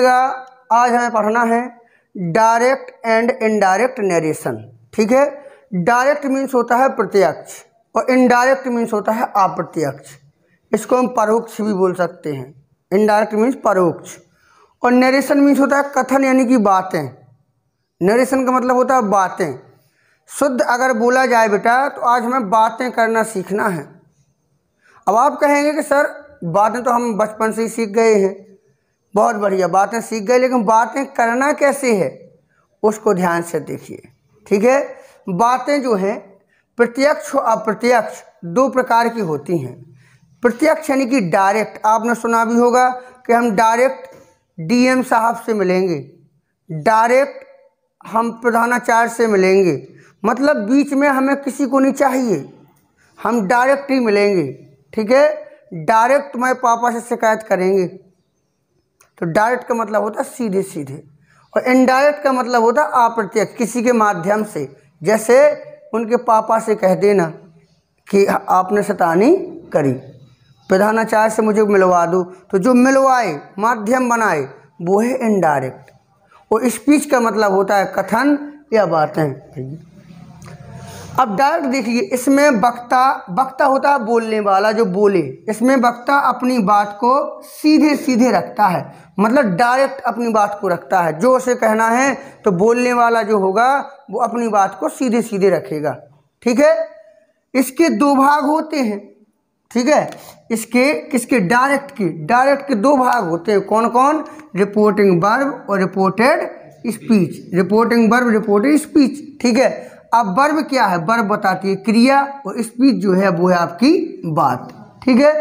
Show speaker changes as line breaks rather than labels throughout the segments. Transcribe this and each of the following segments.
आज हमें पढ़ना है डायरेक्ट एंड इनडायरेक्ट नरेशन ठीक है डायरेक्ट मीन्स होता है प्रत्यक्ष और इनडायरेक्ट मीन्स होता है अप्रत्यक्ष इसको हम परोक्ष भी बोल सकते हैं इनडायरेक्ट मीन्स परोक्ष और नरेशन मीन्स होता है कथन यानी कि बातें नरेशन का मतलब होता है बातें शुद्ध अगर बोला जाए बेटा तो आज हमें बातें करना सीखना है अब आप कहेंगे कि सर बातें तो हम बचपन से ही सीख गए हैं बहुत बढ़िया बातें सीख गए लेकिन बातें करना कैसे है उसको ध्यान से देखिए ठीक है बातें जो हैं प्रत्यक्ष और अप्रत्यक्ष दो प्रकार की होती हैं प्रत्यक्ष यानी कि डायरेक्ट आपने सुना भी होगा कि हम डायरेक्ट डीएम साहब से मिलेंगे डायरेक्ट हम प्रधानाचार्य से मिलेंगे मतलब बीच में हमें किसी को नहीं चाहिए हम डायरेक्ट ही मिलेंगे ठीक है डायरेक्ट मैं पापा से शिकायत करेंगे तो डायरेक्ट का मतलब होता है सीधे सीधे और इनडायरेक्ट का मतलब होता है अप्रत्यक्ष किसी के माध्यम से जैसे उनके पापा से कह देना कि आपने सतानी करी प्रधानाचार्य से मुझे मिलवा दो तो जो मिलवाए माध्यम बनाए वो है इनडायरेक्ट और स्पीच का मतलब होता है कथन या बातें अब डायरेक्ट देखिए इसमें वक्ता वक्ता होता है बोलने वाला जो बोले इसमें वक्ता अपनी बात को सीधे सीधे रखता है मतलब डायरेक्ट अपनी बात को रखता है जो उसे कहना है तो बोलने वाला जो होगा वो अपनी बात को सीधे सीधे रखेगा ठीक है इसके दो भाग होते हैं ठीक है इसके किसके डायरेक्ट के डायरेक्ट के दो भाग होते हैं कौन कौन रिपोर्टिंग बर्ब और reported speech reporting verb reported speech ठीक है अब बर्ब क्या है बर्ब बताती है क्रिया और स्पीच जो है वो है आपकी बात ठीक है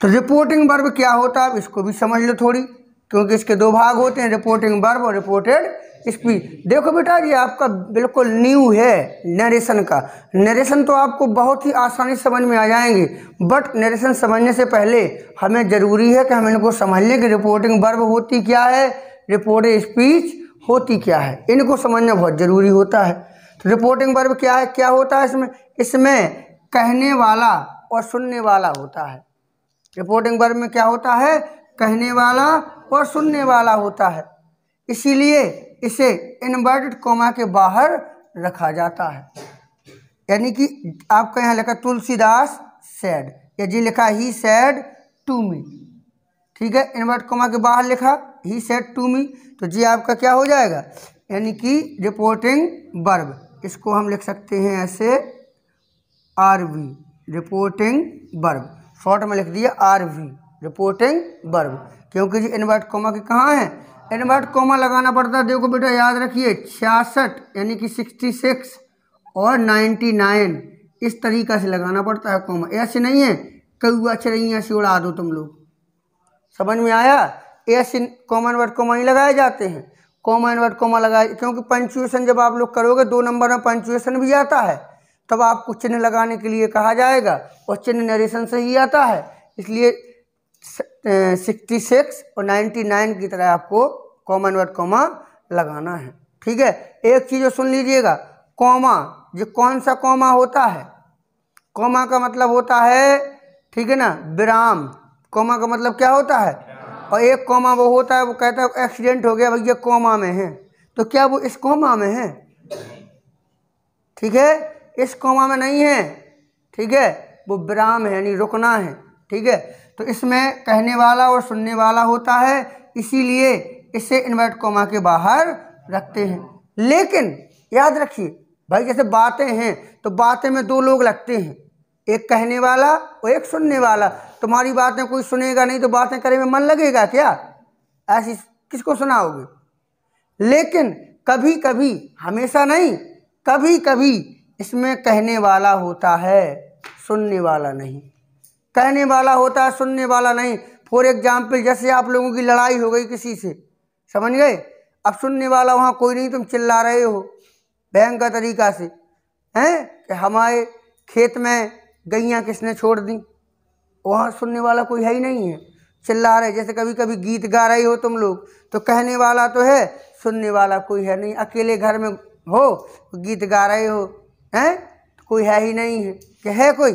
तो रिपोर्टिंग बर्ब क्या होता है इसको भी समझ लो थोड़ी क्योंकि इसके दो भाग होते हैं रिपोर्टिंग बर्ब और रिपोर्टेड स्पीच देखो बेटा ये आपका बिल्कुल न्यू है नरेशन का नरेशन तो आपको बहुत ही आसानी समझ में आ जाएंगे बट नरेशन समझने से पहले हमें ज़रूरी है कि हम इनको समझ लें कि रिपोर्टिंग बर्ब होती क्या है रिपोर्टेड स्पीच होती क्या है इनको समझना बहुत ज़रूरी होता है तो रिपोर्टिंग वर्ब क्या है क्या होता है इसमें इसमें कहने वाला और सुनने वाला होता है रिपोर्टिंग वर्ब में क्या होता है कहने वाला और सुनने वाला होता है इसीलिए इसे इन्वर्टेड कोमा के बाहर रखा जाता है यानी कि आपका यहाँ लिखा तुलसीदास सैड या जी लिखा ही सैड टू मी ठीक है इन्वर्ट कोमा के बाहर लिखा ही सेट टू मी तो जी आपका क्या हो जाएगा यानी कि रिपोर्टिंग बर्ब इसको हम लिख सकते हैं ऐसे R V reporting verb short में लिख दिया आर वी रिपोर्टिंग बर्ब क्योंकि जी इन्वर्ट कोमा के कहाँ हैं इन्वर्ट कोमा लगाना पड़ता है देखो बेटा याद रखिए छियासठ यानी कि सिक्सटी सिक्स और नाइन्टी नाइन इस तरीका से लगाना पड़ता है कोमा ऐसे नहीं है कौआ चरैया से उड़ा दो तुम लोग समझ में आया as common word comma ही लगाए जाते हैं कॉमन वर्ड कॉमा लगाए क्योंकि पंचुएशन जब आप लोग करोगे दो नंबर में पंचुएशन भी आता है तब आपको चिन्ह लगाने के लिए कहा जाएगा और चिन्ह नरेशन से ही आता है इसलिए सिक्सटी सिक्स और नाइन्टी नाइन की तरह आपको कॉमन वर्ड कॉमा लगाना है ठीक है एक चीज़ सुन लीजिएगा कॉमा जो कौन सा कॉमा होता है कॉमा का मतलब होता है ठीक है ना विराम कॉमा का मतलब क्या होता है और एक कोमा वो होता है वो कहता है एक्सीडेंट हो गया भैया कोमा में है तो क्या वो इस कोमा में है ठीक है इस कोमा में नहीं है ठीक है वो विराम है यानी रुकना है ठीक है तो इसमें कहने वाला और सुनने वाला होता है इसीलिए इसे इन्वर्ट कोमा के बाहर रखते हैं लेकिन याद रखिए भाई जैसे बातें हैं तो बातें में दो लोग लगते हैं एक कहने वाला और एक सुनने वाला तुम्हारी बातें कोई सुनेगा नहीं तो बातें करे में मन लगेगा क्या ऐसी किसको सुनाओगे लेकिन कभी कभी हमेशा नहीं कभी कभी इसमें कहने वाला होता है सुनने वाला नहीं कहने वाला होता है सुनने वाला नहीं फॉर एग्जाम्पल जैसे आप लोगों की लड़ाई हो गई किसी से समझ गए अब सुनने वाला वहाँ कोई नहीं तुम चिल्ला रहे हो भयंकर तरीका से हैं कि हमारे खेत में गैया किसने छोड़ दी वहाँ सुनने वाला कोई है ही नहीं है चिल्ला रहे जैसे कभी कभी गीत गा रहे हो तुम लोग तो कहने वाला तो है सुनने वाला कोई है नहीं अकेले घर में हो गीत गा रहे हो हैं तो कोई है ही नहीं है कि है कोई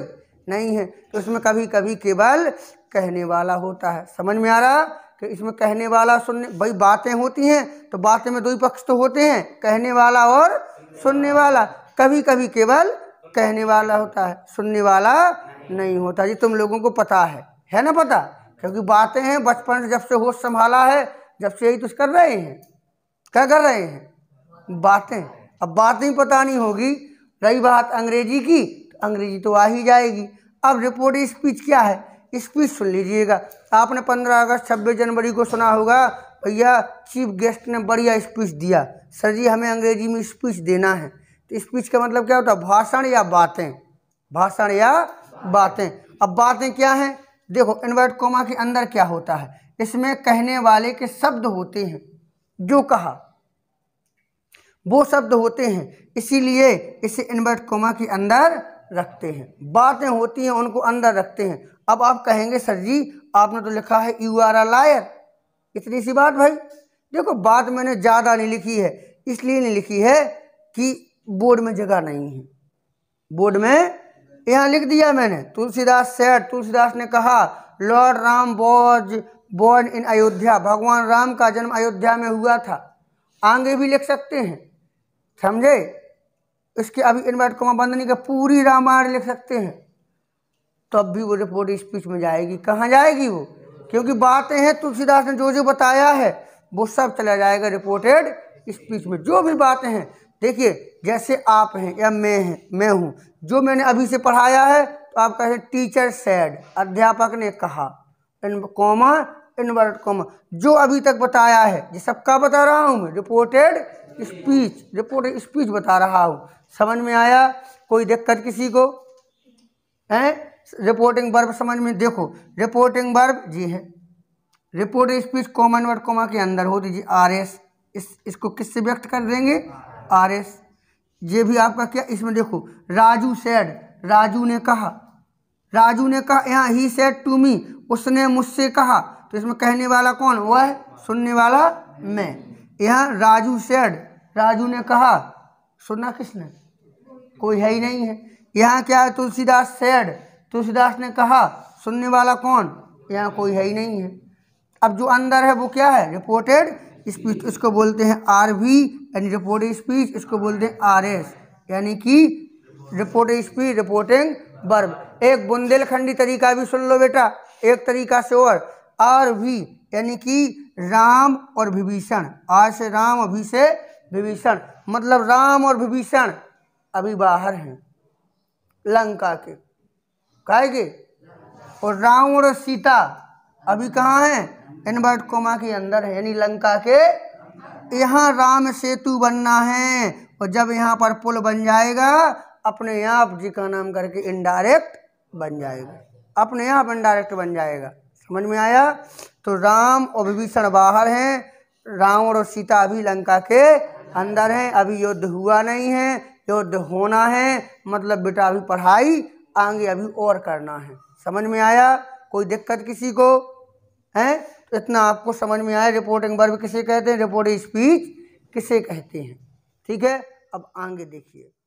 नहीं है तो उसमें कभी कभी केवल कहने वाला होता है समझ में आ रहा कि इसमें कहने वाला सुनने भाई बातें होती हैं तो बातें में दो ही पक्ष तो होते हैं कहने वाला और सुनने वाला कभी कभी केवल कहने वाला होता है सुनने वाला नहीं होता जी तुम लोगों को पता है है ना पता क्योंकि बातें हैं बचपन से जब से होश संभाला है जब से यही तो कर रहे हैं क्या कर रहे हैं बातें अब बातें ही पता नहीं होगी रही बात अंग्रेजी की तो अंग्रेजी तो आ ही जाएगी अब रिपोर्ट स्पीच क्या है स्पीच सुन लीजिएगा आपने 15 अगस्त 26 जनवरी को सुना होगा भैया चीफ गेस्ट ने बढ़िया स्पीच दिया सर जी हमें अंग्रेजी में स्पीच देना है तो स्पीच का मतलब क्या होता है भाषण या बातें भाषण या बातें अब बातें क्या हैं देखो इन्वर्ट कोमा के अंदर क्या होता है इसमें कहने वाले के शब्द होते हैं जो कहा वो शब्द होते हैं इसीलिए इसे इन्वर्ट कोमा के अंदर रखते हैं बातें होती हैं उनको अंदर रखते हैं अब आप कहेंगे सर जी आपने तो लिखा है यू आर अ लायर इतनी सी बात भाई देखो बात मैंने ज़्यादा नहीं लिखी है इसलिए नहीं लिखी है कि बोर्ड में जगह नहीं है बोर्ड में यहाँ लिख दिया मैंने तुलसीदास सेठ तुलसीदास ने कहा lord Ram was born in Ayodhya भगवान राम का जन्म अयोध्या में हुआ था आगे भी लिख सकते हैं समझे इसके अभी इन्वर्ट कुमार बंद नहीं कर पूरी रामायण लिख सकते हैं तो भी वो रिपोर्ट स्पीच में जाएगी कहाँ जाएगी वो क्योंकि बातें हैं तुलसीदास ने जो जो बताया है वो सब चला जाएगा रिपोर्टेड स्पीच में जो भी बातें हैं देखिए जैसे आप हैं या मैं हैं मैं हूँ जो मैंने अभी से पढ़ाया है तो आप कहें टीचर सैड अध्यापक ने कहा इन कॉमा इनवर्ट कॉमा जो अभी तक बताया है ये सबका बता रहा हूँ मैं रिपोर्टेड स्पीच रिपोर्टेड स्पीच बता रहा हूँ समझ में आया कोई दिक्कत किसी को है रिपोर्टिंग बर्ब समझ में देखो रिपोर्टिंग बर्ब जी है report speech common word inverted comma अंदर हो दीजिए आर एस इस इसको किससे व्यक्त कर देंगे आर एस ये भी आपका क्या इसमें देखो राजू सैड राजू ने कहा राजू ने कहा यहाँ ही सेड टू मी उसने मुझसे कहा तो इसमें कहने वाला कौन वह सुनने वाला मैं यहाँ राजू सेड राजू ने कहा सुना किसने कोई है ही नहीं है यहाँ क्या है तुलसीदास सेड तुलसीदास ने कहा सुनने वाला कौन यहाँ कोई है ही नहीं है अब जो अंदर है वो क्या है रिपोर्टेड स्पीच इसको बोलते हैं आर वी यानी रिपोर्ट स्पीच इसको बोलते हैं आर एस यानी कि रिपोर्ट स्पीच रिपोर्टिंग वर्ब एक बुंदेलखंडी तरीका भी सुन लो बेटा एक तरीका से और आर वी यानी कि राम और विभीषण आर से राम अभी से विभीषण मतलब राम और विभीषण अभी बाहर हैं लंका के कहे और रावण और सीता अभी कहाँ हैं इनवर्ट कोमा के अंदर है यानी लंका के यहाँ राम सेतु बनना है और जब यहाँ पर पुल बन जाएगा अपने आप जी का नाम करके इनडायरेक्ट बन जाएगा अपने आप इनडायरेक्ट बन जाएगा समझ में आया तो राम और विभीषण बाहर हैं राम और सीता अभी लंका के अंदर हैं अभी युद्ध हुआ नहीं है युद्ध होना है मतलब बेटा अभी पढ़ाई आगे अभी और करना है समझ में आया कोई दिक्कत किसी को तो इतना आपको समझ में आया रिपोर्टिंग वर्ब किसे कहते हैं रिपोर्टिंग स्पीच किसे कहते हैं ठीक है अब आगे देखिए